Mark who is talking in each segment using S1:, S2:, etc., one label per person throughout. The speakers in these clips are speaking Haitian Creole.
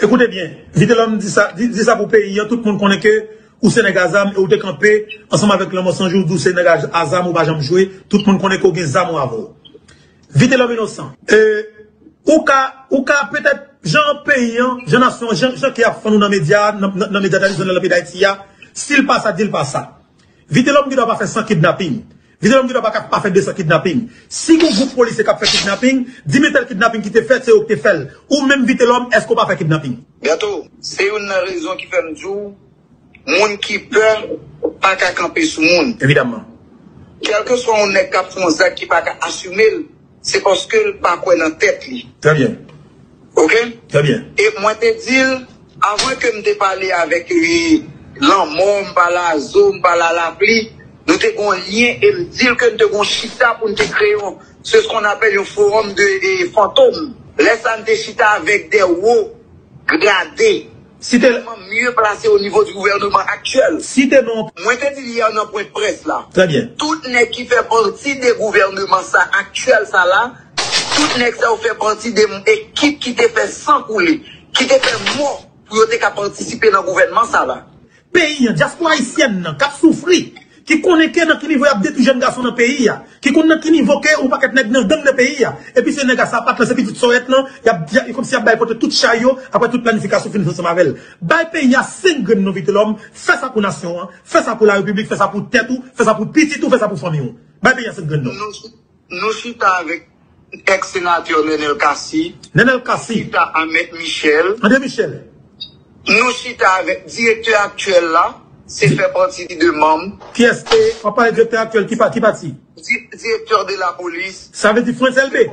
S1: Ekoute bien, vite lom di sa pou peyi an, tout moun konen ke ou Senega Azam ou dek an pe, ansanman vek lomo sanjou d'ou Senega Azam ou Bajam Joué, tout moun konen ke ou gen Zamo avon. Vite lom inosan. Ou ka, ou ka, petet, jan an peyi an, jan an son, jan ki ap fon nou nan media, nan media tali, jan an lomi da itiya, si l pa sa, di l pa sa. Vite lom di do pa fe san kidnapin. Vize lom di la baka pa fe de sa kidnapping. Si nou goup polis se kap fe kidnapping, di me tel kidnapping ki te fet se ou te fel. Ou menm vite lom, esko pa fe kidnapping.
S2: Gato, se yon nan rezon ki fèm djou, moun ki pèl pa ka kampe sou moun. Evidamman. Kelke sou ane kap sou moun se ki pa ka asumel, se poske l bakwen nan tet li. Trè bien. Ok? Trè bien. E mwen te dil, avwen ke mde pale avèk li, lan moun, ba la zoun, ba la lapli, Nou te kon lien e m dil ke nou te kon chita pou nou te kreyon. Se skon apel yo forum de fantom. Lessa nou te chita avèk bon- de wo. Gade. Site nan. Mwen te dili an anpwen pres la. Tra bien. Tout nek ki fè bwanti de gouvernman sa aktyel sa la. Tout nek sa ou fè bwanti de moun ekip ki te fè sans koulé. Ki te fè moun pou yote ka pwantisipe nan gouvernman sa la. Pei, yon dja skwa hisyen nan, ka
S1: soufri. Ki konenke nan ki nivou yap detu jen gaso nan peyi ya. Ki konenke nan ki nivou ke ou paket nek nek denk nan peyi ya. Epi se nek gaso apat nan sepi vit so et nan, yap diya, ikom si yap baypote tout chay yo, apwa tout planifikasyon finisou semavel. Bay peyi ya sen gen nou vit l'om, fe sa pou nasyon, fe sa pou la republik, fe sa pou tetou, fe sa pou pisitou, fe sa pou fonion. Bay peyi ya sen gen nou.
S2: Nou si ta avek ex-senat yo Nenel Kassi. Nenel Kassi. Nou si ta ame Michel. A de Michel. Nou si ta avek diye te aktuel la, c'est faire partie de membres. Qui est-ce On parle de directeur actuel, qui, qui parti Directeur de la police.
S1: Ça veut dire France LB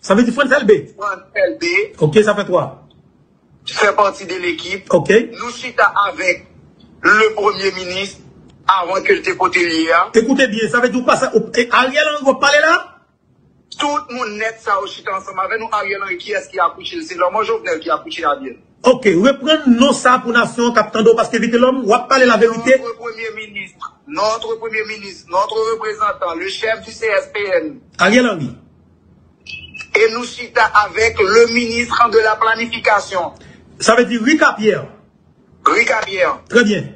S1: Ça veut dire France LB
S2: France LB.
S1: Ok, ça fait quoi
S2: fais partie de l'équipe. Ok. Nous chita avec le premier ministre avant que je t'écoute l'IA. Écoutez bien, ça veut dire quoi ça Ariel, on va parler là Tout moun net sa ou chit ansan, ma ven nou a rien an ki es ki apoutil. Se loman jovnel ki apoutil a dien.
S1: Ok, repren nou sa pou nasyon kapitan do pastivite lom, wap pale la verite. Notre
S2: premier ministre, notre premier ministre, notre reprezentant, le chef du CSPN. A rien an mi. E nou chita avek le ministre an de la planifikasyon. Sa ve di Rika Pierre. Rika Pierre. Tre bien.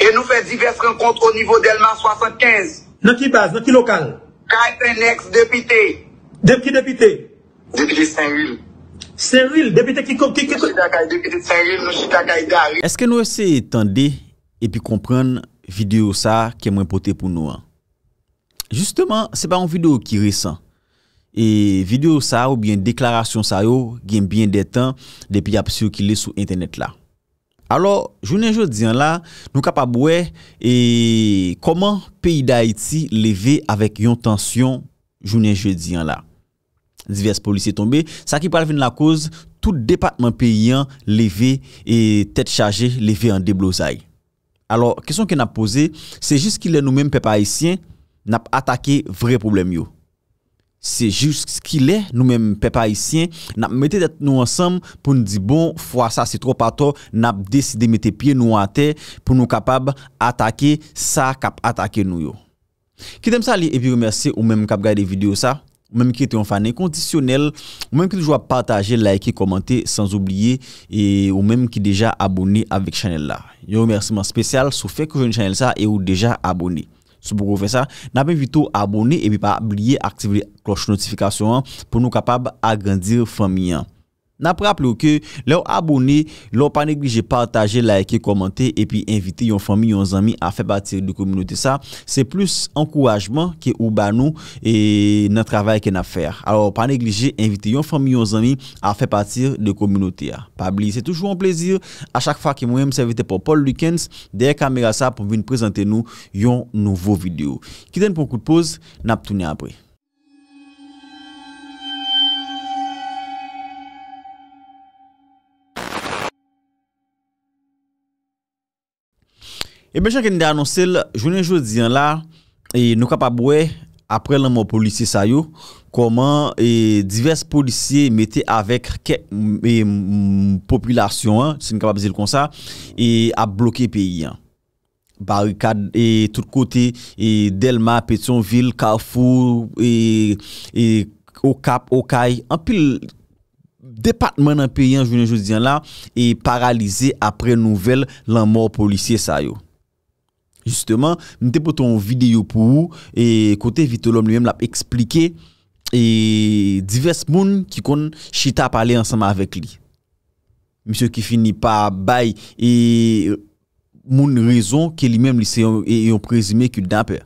S2: E nou fe divers renkontre ou nivou delman 75. Naki base, naki lokal. Kaj te neks depite? Depi depite? Depite Senril. Senril? Depite kikot? Depite Senril, nou chita kaj gari.
S3: Eske nou ese tende epi kompren videyo sa kemwen pote pou nou an? Justeman, se pa an videyo ki resan. E videyo sa ou bien deklarasyon sa yo, gen bien detan depi apsyo ki le sou internet la. Alors, jounen je diyan la, nou kapabouè, e koman peyi da Haiti leve avèk yon tensyon jounen je diyan la? Divers polisè tombe, sa ki pal vin la koz, tout depatman peyi yan leve e tet chaje leve an deblozay. Alors, kesyon ki nap pose, se jist ki le nou menm pepe Haitien nap atake vre problem yo. Se jis kile nou menm pepa isyen, nap mette det nou ansam pou nou di bon fwa sa se tro pato, nap deside mette pie nou ate pou nou kapab atake sa kap atake nou yo. Ki tem sa li e pi remerse ou menm kap gaye de video sa, ou menm ki te yon fane kondisyonel, ou menm ki toujwa pataje, like, komante, sans oubliye, ou menm ki deja abone avik chanel la. Yo remerseman spesyal sou fek ou jen chanel sa e ou deja abone. Sou pou kou fè sa, n apen vitou abone e mi pa abliye aktive kloche notifikasyon pou nou kapab a gandir fèminyan. N ap rap lou ke, lè ou abone, lè ou pa neglije partaje, like, komante, epi invite yon fami, yon zami a fe patir de kominote sa. Se plus ankourajman ke ou ba nou e nan travay ke na fer. A ou pa neglije invite yon fami, yon zami a fe patir de kominote ya. Pabli, se toujou an plezir, a chak fa ki mwen mse evite pou Paul Lukens, deye kamerasa pou vin prezante nou yon nouvo video. Kiten pou kou pose, n ap toune apre. E benjan ken de anonsel, jounen joun diyan la, nou kapab wè apre lan mò polisye sayo, koman divers polisye mette avek ke populasyon, se nou kapab zil kon sa, e a blokè peyi an. Barikad, e tout kote, e Delma, Petionville, Kalfour, e Okap, Okay, anpil departmen an peyi an jounen joun diyan la, e paralize apre nouvel lan mò polisye sayo. Justeman, mwen te poton videyo pou ou, e kote vitolom li yon ap eksplike, e divers moun ki kon chita pale ansanm avek li. Mwen se ki fini pa bay, e moun rezon ki li yon prezime ki yon dampe.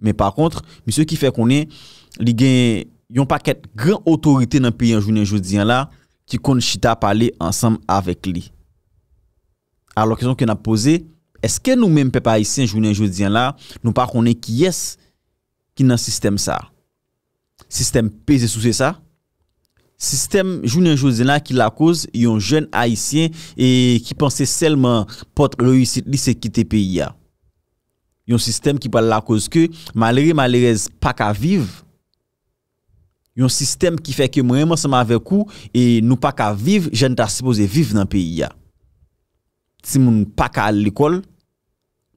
S3: Men par kontre, mwen se ki fe konen, li gen yon paket gran otorite nan pi yon jounen joudiyan la, ki kon chita pale ansanm avek li. A lwakison ki yon ap pose, a lwakison ki yon ap pose, Eske nou menm pep haisyen jounen joudyen la, nou pa konen ki yes, ki nan sistem sa. Sistem peze sou se sa. Sistem jounen joudyen la ki la koz, yon jounen haisyen, e ki pense selman pot lorisit li se kite peyi ya. Yon sistem ki pale la koz ke, malere malerez pa ka viv. Yon sistem ki feke mwen monsan ma vekou, e nou pa ka viv, jen ta sepoze viv nan peyi ya. Ti moun pa ka l'ekol,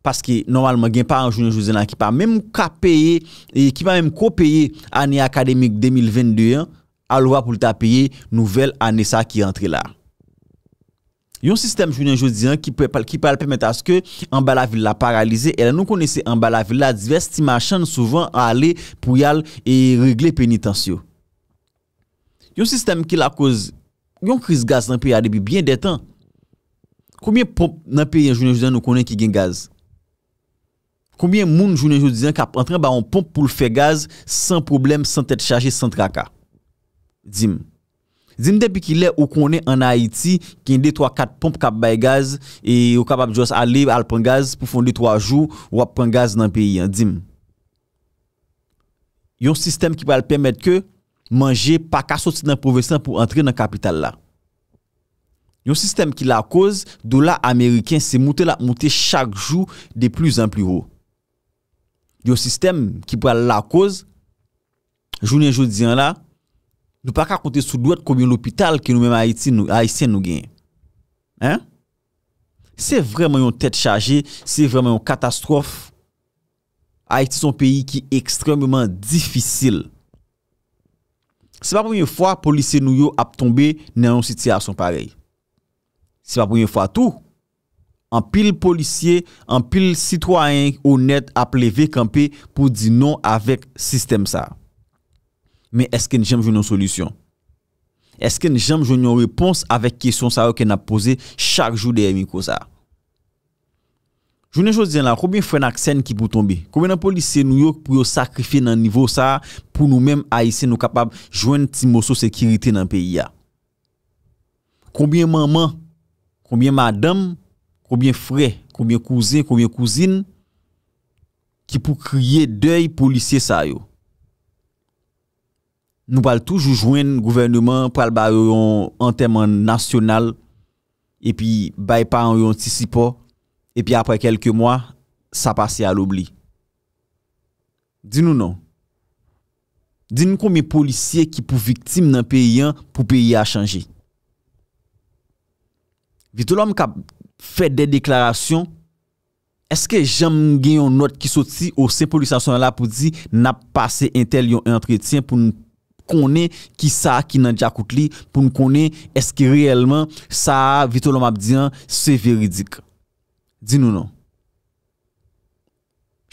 S3: Paske normalman gen pa an jounen joudian an ki pa mèm ka peye, e, ki pa mèm ko peye ane akademik 2022 an, alwa pou lita peye nouvel ane sa ki rentre la. Yon sistem jounen joudian ki pa alpemete aske an bala vil la paralize, el an nou konese an bala vil la divers ti machan souvan a ale pou yal e regle penitensyo. Yon sistem ki la koz, yon kriz gaz nan peye a debi byen detan. Koumyen pop nan peye an jounen joudian nou konen ki gen gaz? Koubyen moun jounen joun diyan kap entran ba yon pomp pou l fè gaz san problem, san tet chaje, san traka. Dime. Dime depi ki lè ou konen an Haiti ki yon dey 3-4 pomp kap bay gaz e ou kap ap jous ale al pran gaz pou fon dey 3 jou wap pran gaz nan peyi an. Dime. Yon sistem ki pa l pèmèt ke manje pa kasot nan provestan pou entren nan kapital la. Yon sistem ki la koz do la Ameriken se moutè la moutè chak jou dey plus an plus ho. Yo sistem ki pou al la koz Jouni en joun diyan la Nou pa ka konti sou doit Koum yon l'opital ki nou mèm Haitien nou gen Se vremen yon tèt chaje Se vremen yon katastrof Hait son peyi ki ekstremement Difisil Se pa pou yon fwa Polise nou yo ap tombe Nè yon siti a son parey Se pa pou yon fwa tou an pil polisye, an pil sitwayen, ou net apleve kampe pou di nou avèk sistem sa. Men eske ni jem joun yon solisyon? Eske ni jem joun yon repons avèk kesyon sa wèk en ap pose chak joun deyè miko sa? Jounen jous diyan la, koubyen frena ksen ki pou tombe? Koubyen nan polisye nou yon pou yon sakrifye nan nivou sa pou nou menm a yise nou kapab joun ti moso sekirite nan peyi ya? Koubyen manman? Koubyen madame? koumye fre, koumye kouzin, koumye kouzin, ki pou kriye dèy policye sa yo. Nou bal toujou jwen gouvernement pral ba yo yon antèman nasyonal, epi bay pa yon antisipo, epi apre kelke mwa, sa pase al obli. Din nou nou. Din nou koumye policye ki pou viktim nan peyi an, pou peyi a chanje. Vi tout lòm kap... Fè de deklarasyon Eske jam gen yon not ki soti Ou se polisasyon la pou di Nap pase entel yon entretien Pou nou konen ki sa a ki nan di akout li Pou nou konen eske reyelman Sa a Vito Lomab diyan Se veridik Di nou nan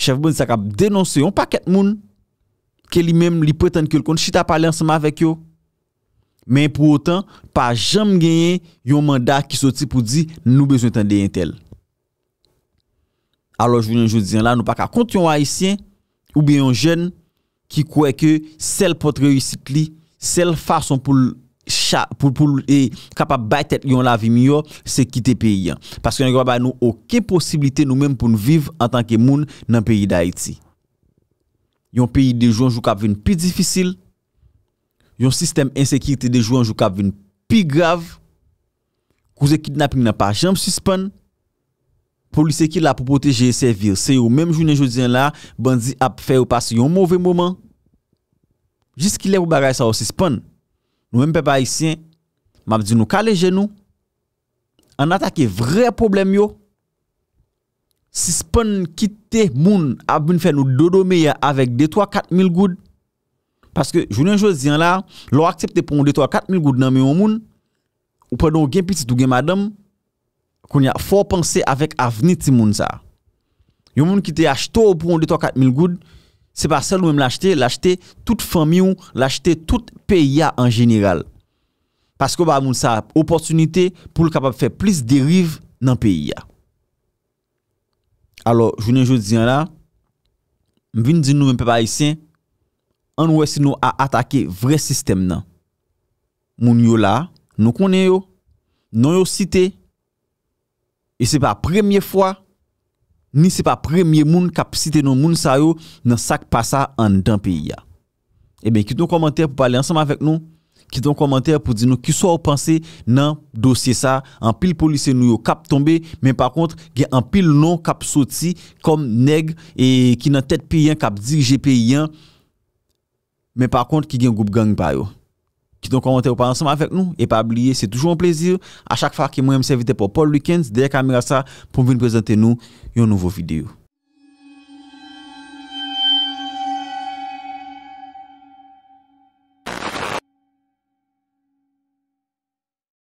S3: Chef Bonisaka denonse yon Pa ket moun Ke li men li pretende ki yon kon Si ta pale ansama vek yon Men pou otan, pa jam genyen yon manda ki soti pou di nou bezwen tan deyen tel. Alo jounen joun diyan la, nou pa ka kont yon Haitien ou beyon jen ki kwe ke sel potre yon sit li, sel fason pou kapab baytet yon lavi miyo, se kite peyi. Paske yon kapab bay nou oke posibilite nou menm pou nou viv an tanke moun nan peyi da Haiti. Yon peyi de joun jou kap ven pi difisil. yon sistem ensekirite de jou anjou kap vin pi grav, kouze kidnap mi nan pa jam sispan, polise ki la pou poteje se vir, se yo mèm jounen joudien la, bandi ap fè ou pasi yon mouve mouman, jis ki le pou bagay sa ou sispan, nou mèm pe pa isyen, mab di nou kalé gen nou, an atake vre problem yo, sispan kit te moun ap vin fè nou dodo me ya avèk de 3-4 mil goud, Paske jounen joun diyan la, lor aksepte pou yon deto a 4.000 goud nan men yon moun, ou pren nou gen piti tou gen madam, kon yon fòr pansè avèk avni ti moun sa. Yon moun ki te yach to pou yon deto a 4.000 goud, se pa sel ou m lachte, lachte tout fami ou, lachte tout peyi ya an jeniral. Paske ou ba moun sa, oposunite pou l kapap fè plis deriv nan peyi ya. Alo, jounen joun diyan la, m vin di nou m pepa yisè, an wè si nou a atake vre sistem nan. Moun yo la, nou konen yo, nou yo site, e se pa premye fwa, ni se pa premye moun kap site nou, moun sa yo nan sak pasa an dan piya. E ben, kiton komentèr pou pale ansama vek nou, kiton komentèr pou di nou, ki sou a ou panse nan dosye sa, an pil polise nou yo kap tombe, men pa kontre, gen an pil nou kap soti, kom neg, e ki nan tet piyan kap dirje piyan, men pa kont ki gen goup gang pa yo. Ki ton komente ou pa ansanm avek nou, e pa abliye, se toujou an plezir, a chak fa ki mwen mse evite pou Paul Weekend, direk a Mirasa pou mwen prezente nou yon nouvo videyo.